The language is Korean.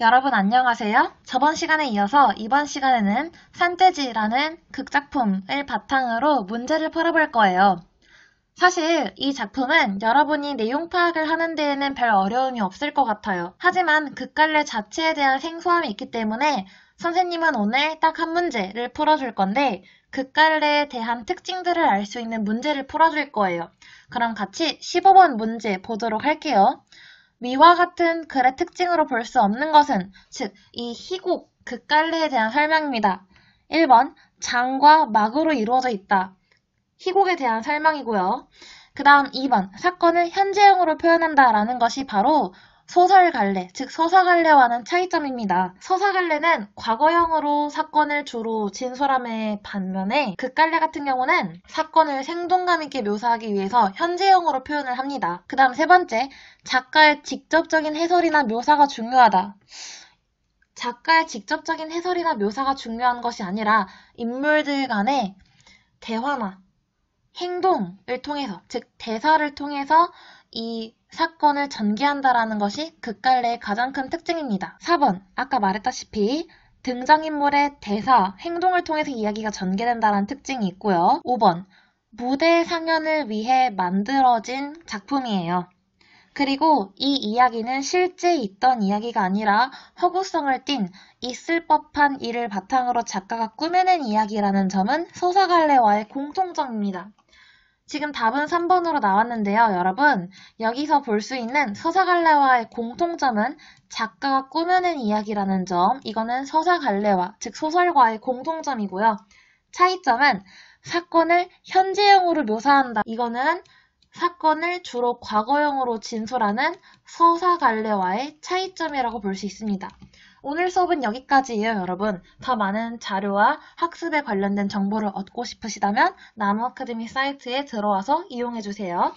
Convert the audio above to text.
여러분 안녕하세요. 저번 시간에 이어서 이번 시간에는 산재지라는 극작품을 바탕으로 문제를 풀어볼 거예요. 사실 이 작품은 여러분이 내용 파악을 하는 데에는 별 어려움이 없을 것 같아요. 하지만 극갈래 자체에 대한 생소함이 있기 때문에 선생님은 오늘 딱 한 문제를 풀어줄 건데 극갈래에 대한 특징들을 알 수 있는 문제를 풀어줄 거예요. 그럼 같이 15번 문제 보도록 할게요. 위와 같은 글의 특징으로 볼 수 없는 것은 즉 이 희곡, 극갈래에 그 대한 설명입니다. 1번 장과 막으로 이루어져 있다. 희곡에 대한 설명이고요. 그 다음 2번 사건을 현재형으로 표현한다라는 것이 바로 소설갈래, 즉 서사갈래와는 차이점입니다. 서사갈래는 과거형으로 사건을 주로 진솔함에 반면에 극갈래 그 같은 경우는 사건을 생동감 있게 묘사하기 위해서 현재형으로 표현을 합니다. 그 다음 세 번째, 작가의 직접적인 해설이나 묘사가 중요하다. 작가의 직접적인 해설이나 묘사가 중요한 것이 아니라 인물들 간의 대화나 행동을 통해서, 즉 대사를 통해서 이 사건을 전개한다라는 것이 극갈래의 가장 큰 특징입니다. 4번, 아까 말했다시피 등장인물의 대사, 행동을 통해서 이야기가 전개된다는 특징이 있고요. 5번, 무대 상연을 위해 만들어진 작품이에요. 그리고 이 이야기는 실제 있던 이야기가 아니라 허구성을 띤 있을 법한 일을 바탕으로 작가가 꾸며낸 이야기라는 점은 소사갈래와의 공통점입니다. 지금 답은 3번으로 나왔는데요. 여러분, 여기서 볼 수 있는 서사갈래와의 공통점은 작가가 꾸며낸 이야기라는 점, 이거는 서사갈래와, 즉 소설과의 공통점이고요. 차이점은 사건을 현재형으로 묘사한다. 이거는 사건을 주로 과거형으로 진술하는 서사갈래와의 차이점이라고 볼 수 있습니다. 오늘 수업은 여기까지예요, 여러분. 더 많은 자료와 학습에 관련된 정보를 얻고 싶으시다면 나무 아카데미 사이트에 들어와서 이용해 주세요.